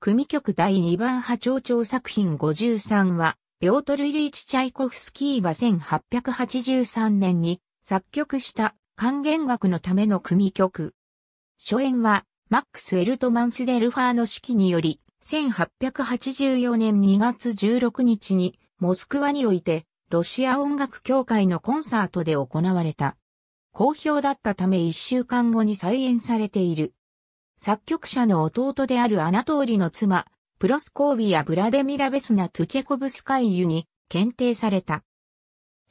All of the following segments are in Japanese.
組曲第2番波長調作品53は、ピョートル・イリーチ・チャイコフスキーが1883年に作曲した還元楽のための組曲。初演は、マックス・エルトマンス・デルファーの指揮により、1884年2月16日に、モスクワにおいて、ロシア音楽協会のコンサートで行われた。好評だったため1週間後に再演されている。作曲者の弟であるアナトーリの妻、プロスコービア・ブラデミラ・ベスナ・トゥチェコブスカイユに検定された。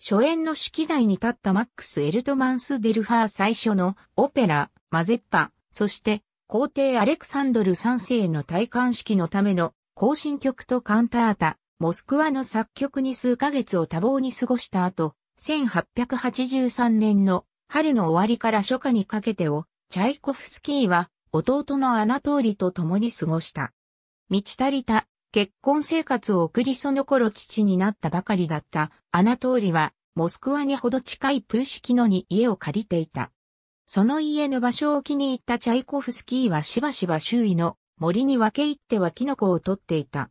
初演の式台に立ったマックス・エルトマンス・デルファー最初のオペラ、マゼッパ、そして皇帝アレクサンドル3世の戴冠式のための行進曲とカンタータ、モスクワの作曲に数ヶ月を多忙に過ごした後、1883年の春の終わりから初夏にかけてを、チャイコフスキーは弟のアナトーリと共に過ごした。満ち足りた結婚生活を送りその頃父になったばかりだったアナトーリはモスクワにほど近いプーシキノに家を借りていた。その家の場所を気に入ったチャイコフスキーはしばしば周囲の森に分け入ってはキノコを取っていた。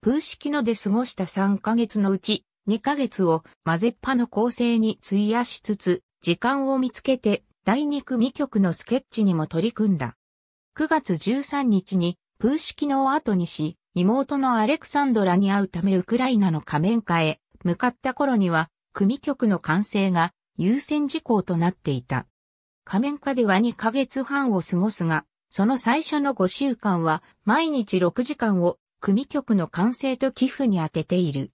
プーシキノで過ごした3ヶ月のうち2ヶ月を混ぜっぱの構成に費やしつつ時間を見つけて第二組曲のスケッチにも取り組んだ。9月13日にプーシキノを後にし、妹のアレクサンドラに会うためウクライナの仮面化へ向かった頃には、組曲の完成が優先事項となっていた。仮面化では2ヶ月半を過ごすが、その最初の5週間は毎日6時間を組曲の完成と寄付に充てている。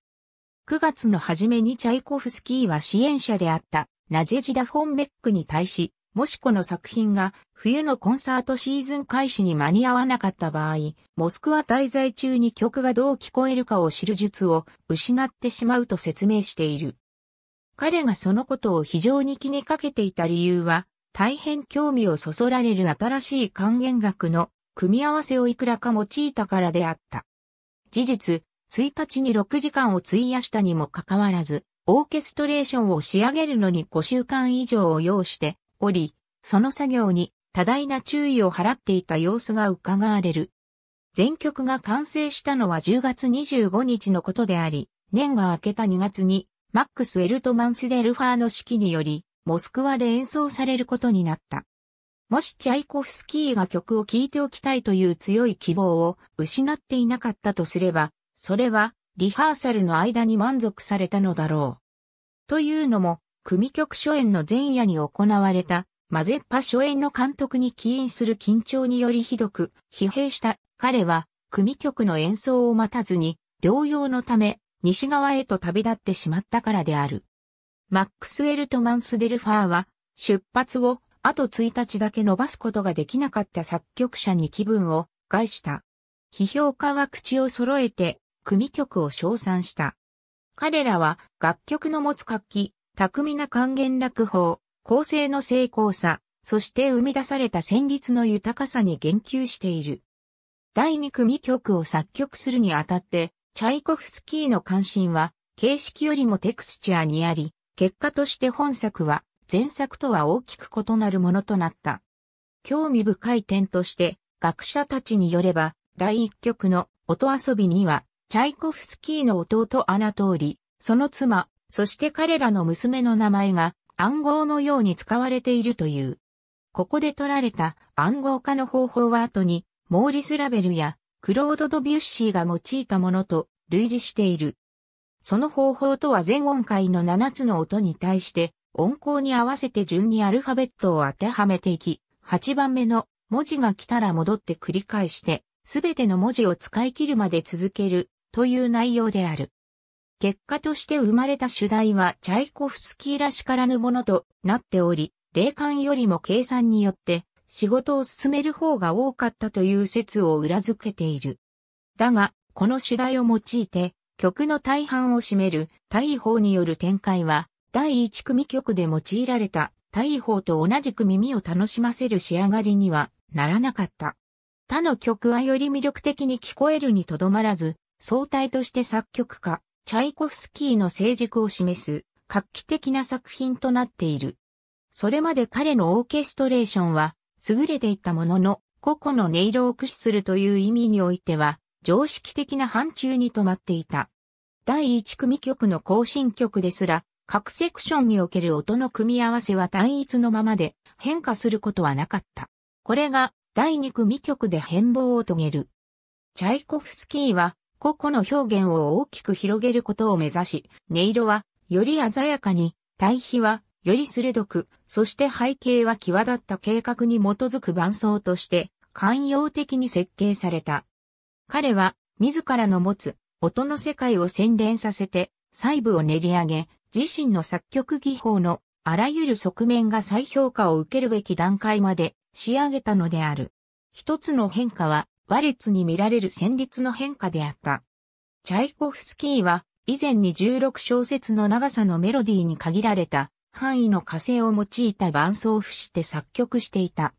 9月の初めにチャイコフスキーは支援者であったナジェジダ・フォンメックに対しもしこの作品が冬のコンサートシーズン開始に間に合わなかった場合、モスクワ滞在中に曲がどう聞こえるかを知る術を失ってしまうと説明している。彼がそのことを非常に気にかけていた理由は、大変興味をそそられる新しい還元楽の組み合わせをいくらか用いたからであった。事実、1日に6時間を費やしたにもかかわらず、オーケストレーションを仕上げるのに5週間以上を要して、おり、その作業に多大な注意を払っていた様子が伺われる。全曲が完成したのは10月25日のことであり、年が明けた2月に、マックス・エルトマンス・デルファーの指揮により、モスクワで演奏されることになった。もしチャイコフスキーが曲を聴いておきたいという強い希望を失っていなかったとすれば、それはリハーサルの間に満足されたのだろう。というのも、組曲初演の前夜に行われた、マゼッパ初演の監督に起因する緊張によりひどく疲弊した彼は組曲の演奏を待たずに療養のため西側へと旅立ってしまったからである。マックスウェルト・マンスデルファーは出発をあと1日だけ伸ばすことができなかった作曲者に気分を害した。批評家は口を揃えて組曲を称賛した。彼らは楽曲の持つ活気、巧みな還元落法、構成の成功さ、そして生み出された旋律の豊かさに言及している。第2組曲を作曲するにあたって、チャイコフスキーの関心は、形式よりもテクスチャーにあり、結果として本作は、前作とは大きく異なるものとなった。興味深い点として、学者たちによれば、第1曲の音遊びには、チャイコフスキーの弟アナトーリ、その妻、そして彼らの娘の名前が暗号のように使われているという。ここで取られた暗号化の方法は後に、モーリス・ラベルやクロード・ドビュッシーが用いたものと類似している。その方法とは全音階の7つの音に対して音高に合わせて順にアルファベットを当てはめていき、8番目の文字が来たら戻って繰り返して、すべての文字を使い切るまで続けるという内容である。結果として生まれた主題はチャイコフスキーらしからぬものとなっており、霊感よりも計算によって仕事を進める方が多かったという説を裏付けている。だが、この主題を用いて、曲の大半を占める大砲による展開は、第一組曲で用いられた大砲と同じく耳を楽しませる仕上がりにはならなかった。他の曲はより魅力的に聞こえるにとどまらず、相対として作曲家、チャイコフスキーの成熟を示す画期的な作品となっている。それまで彼のオーケストレーションは優れていたものの、個々の音色を駆使するという意味においては、常識的な範疇に止まっていた。第1組曲の更新曲ですら、各セクションにおける音の組み合わせは単一のままで変化することはなかった。これが第2組曲で変貌を遂げる。チャイコフスキーは個々の表現を大きく広げることを目指し、音色はより鮮やかに、対比はより鋭く、そして背景は際立った計画に基づく伴奏として寛容的に設計された。彼は自らの持つ音の世界を洗練させて細部を練り上げ、自身の作曲技法のあらゆる側面が再評価を受けるべき段階まで仕上げたのである。一つの変化は和ツに見られる旋律の変化であった。チャイコフスキーは以前に16小節の長さのメロディーに限られた範囲の火星を用いた伴奏を付して作曲していた。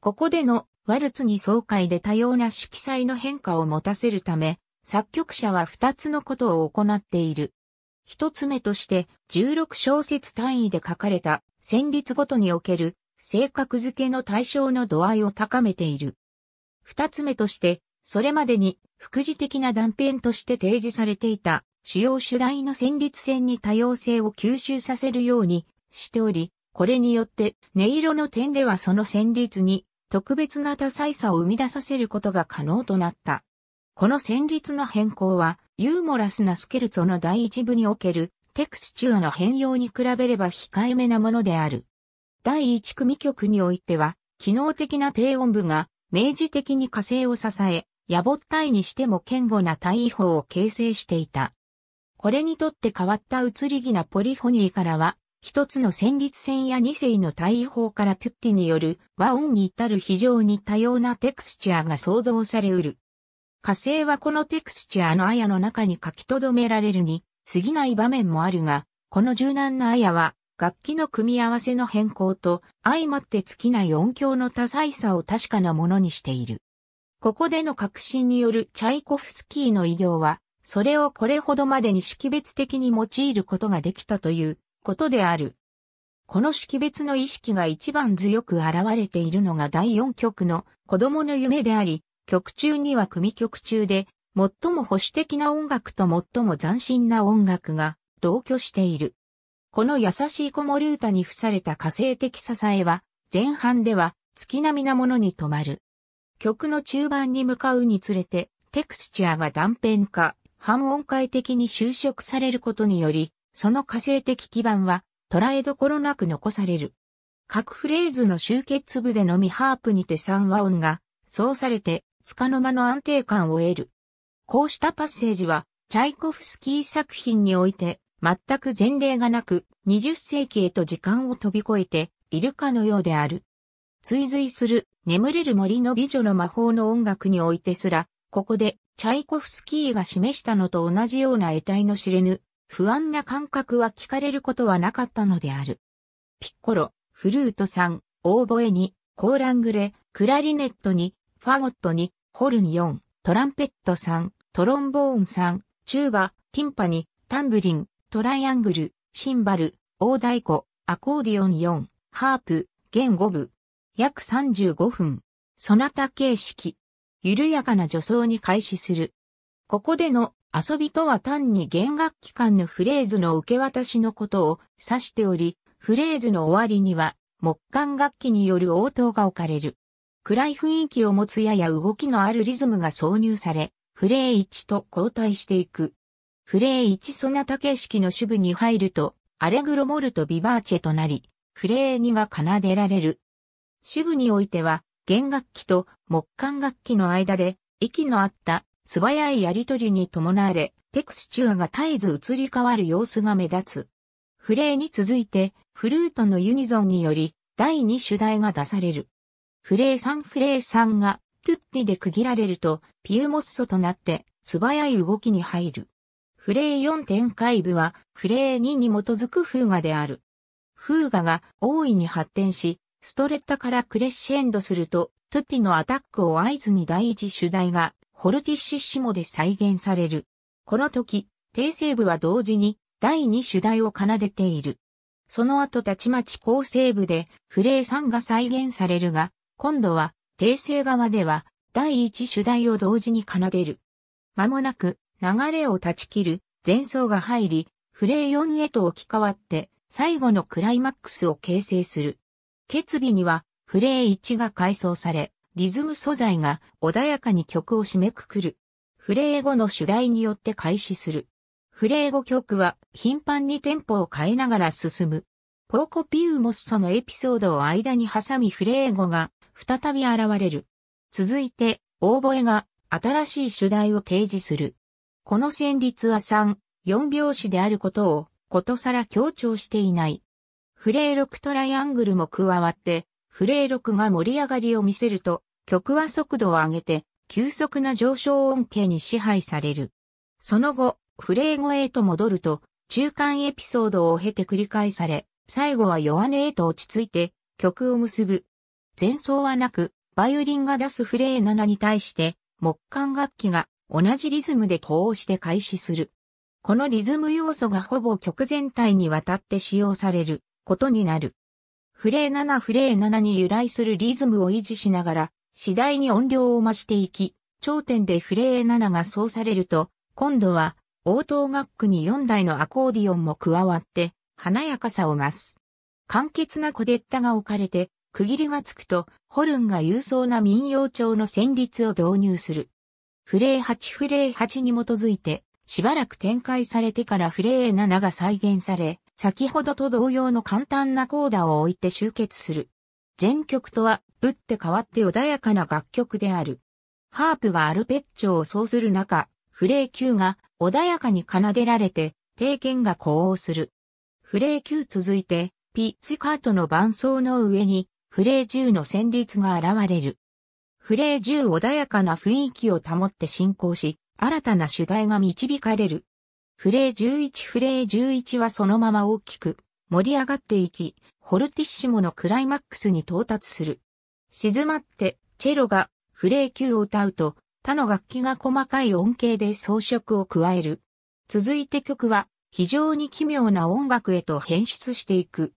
ここでのワルツに爽快で多様な色彩の変化を持たせるため、作曲者は2つのことを行っている。1つ目として16小節単位で書かれた旋律ごとにおける性格付けの対象の度合いを高めている。二つ目として、それまでに副次的な断片として提示されていた主要主題の旋律線に多様性を吸収させるようにしており、これによって音色の点ではその旋律に特別な多彩さを生み出させることが可能となった。この旋律の変更は、ユーモラスなスケルツォの第一部におけるテクスチュアの変容に比べれば控えめなものである。第一組曲においては、機能的な低音部が明示的に火星を支え、野暮ったいにしても堅固な大異法を形成していた。これにとって変わった移り気なポリフォニーからは、一つの旋律線や二世の大異法からトゥッティによる和音に至る非常に多様なテクスチャーが想像されうる。火星はこのテクスチャーの綾の中に書き留められるに、過ぎない場面もあるが、この柔軟な綾は、楽器の組み合わせの変更と相まって尽きない音響の多彩さを確かなものにしている。ここでの革新によるチャイコフスキーの偉業は、それをこれほどまでに識別的に用いることができたということである。この識別の意識が一番強く現れているのが第4曲の子供の夢であり、曲中には組曲中で、最も保守的な音楽と最も斬新な音楽が同居している。この優しい子守歌に付された火星的支えは、前半では月並みなものに止まる。曲の中盤に向かうにつれて、テクスチャーが断片化、半音階的に修飾されることにより、その火星的基盤は捉えどころなく残される。各フレーズの集結部でのみハープにて3和音が、そうされて、束の間の安定感を得る。こうしたパッセージは、チャイコフスキー作品において、全く前例がなく、20世紀へと時間を飛び越えているかのようである。追随する眠れる森の美女の魔法の音楽においてすら、ここでチャイコフスキーが示したのと同じような得体の知れぬ不安な感覚は聞かれることはなかったのである。ピッコロ、フルートさん、オーボエに、コーラングレ、クラリネットに、ファゴットに、ホルン4、トランペットさん、トロンボーンさん、チューバ、ティンパに、タンブリン、トライアングル、シンバル、大太鼓、アコーディオン4、ハープ、弦5部。約35分。そなた形式。緩やかな助走に開始する。ここでの遊びとは単に弦楽器間のフレーズの受け渡しのことを指しており、フレーズの終わりには木管楽器による応答が置かれる。暗い雰囲気を持つやや動きのあるリズムが挿入され、フレー1と交代していく。フレー1ソナタ形式の主部に入ると、アレグロモルトビバーチェとなり、フレー2が奏でられる。主部においては、弦楽器と木管楽器の間で、息の合った素早いやりとりに伴われ、テクスチュアが絶えず移り変わる様子が目立つ。フレーに続いて、フルートのユニゾンにより、第2主題が出される。フレー3フレー3が、トゥッティで区切られると、ピューモッソとなって、素早い動きに入る。フレー4展開部はフレー2に基づくフーガである。フーガが大いに発展し、ストレッタからクレッシェンドすると、トゥティのアタックを合図に第一主題が、ホルティッシッシモで再現される。この時、定西部は同時に第二主題を奏でている。その後たちまち後西部でフレー3が再現されるが、今度は定西側では第一主題を同時に奏でる。間もなく流れを断ち切る前奏が入り、フレー4へと置き換わって最後のクライマックスを形成する。決尾にはフレー1が改装され、リズム素材が穏やかに曲を締めくくる。フレー5の主題によって開始する。フレー5曲は頻繁にテンポを変えながら進む。ポーコピウモスソのエピソードを間に挟みフレー5が再び現れる。続いて、オーボエが新しい主題を提示する。この旋律は3、4拍子であることをことさら強調していない。フレーロクトライアングルも加わって、フレーロクが盛り上がりを見せると、曲は速度を上げて、急速な上昇音形に支配される。その後、フレー5へと戻ると、中間エピソードを経て繰り返され、最後は弱音へと落ち着いて、曲を結ぶ。前奏はなく、バイオリンが出すフレー7に対して、木管楽器が同じリズムで呼応して開始する。このリズム要素がほぼ曲全体にわたって使用されることになる。フレー7フレー7に由来するリズムを維持しながら、次第に音量を増していき、頂点でフレー7がそうされると、今度は、応答楽区に4台のアコーディオンも加わって、華やかさを増す。簡潔なコデッタが置かれて、区切りがつくと、ホルンが勇壮な民謡調の旋律を導入する。フレー8フレー8に基づいて、しばらく展開されてからフレー7が再現され、先ほどと同様の簡単なコーダを置いて集結する。全曲とは、打って変わって穏やかな楽曲である。ハープがアルペッチョを奏する中、フレー9が穏やかに奏でられて、定見が呼応する。フレー9続いて、ピッチカートの伴奏の上に、フレー10の旋律が現れる。フレー10穏やかな雰囲気を保って進行し、新たな主題が導かれる。フレー11フレー11はそのまま大きく盛り上がっていき、ホルティッシモのクライマックスに到達する。静まって、チェロがフレー9を歌うと、他の楽器が細かい音形で装飾を加える。続いて曲は非常に奇妙な音楽へと変質していく。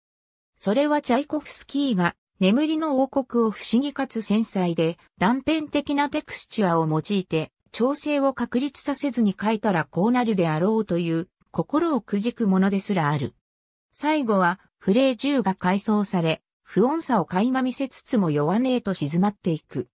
それはチャイコフスキーが眠りの王国を不思議かつ繊細で断片的なテクスチュアを用いて調整を確立させずに書いたらこうなるであろうという心をくじくものですらある。最後はフレー10が改装され、不穏さを垣間見せつつも弱音へと静まっていく。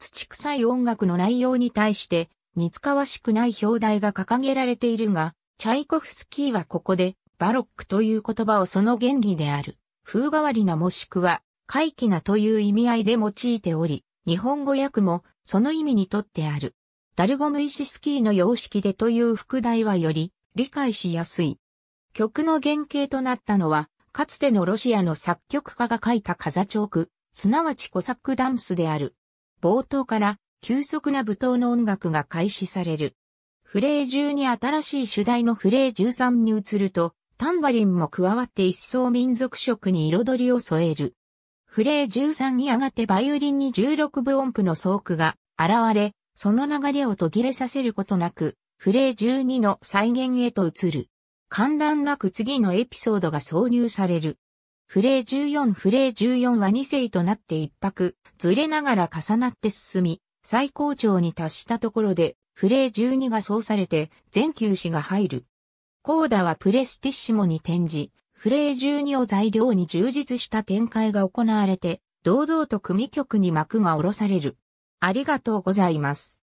土臭い音楽の内容に対して、似つかわしくない表題が掲げられているが、チャイコフスキーはここで、バロックという言葉をその原理である、風変わりなもしくは怪奇なという意味合いで用いており、日本語訳もその意味にとってある。ダルゴムイシスキーの様式でという副題はより理解しやすい。曲の原型となったのは、かつてのロシアの作曲家が書いたカザチョーク、すなわちコサックダンスである。冒頭から急速な舞踏の音楽が開始される。フレー中に新しい主題のフレー13に移ると、タンバリンも加わって一層民族色に彩りを添える。フレー13にやがてバイオリンに16分音符の奏句が現れ、その流れを途切れさせることなく、フレー12の再現へと移る。簡単なく次のエピソードが挿入される。フレー14フレー14は2世となって一泊、ずれながら重なって進み、最高潮に達したところで、フレー12が奏されて、全球詞が入る。コーダはプレスティッシモに転じ、フレー12を材料に充実した展開が行われて、堂々と組曲に幕が下ろされる。ありがとうございます。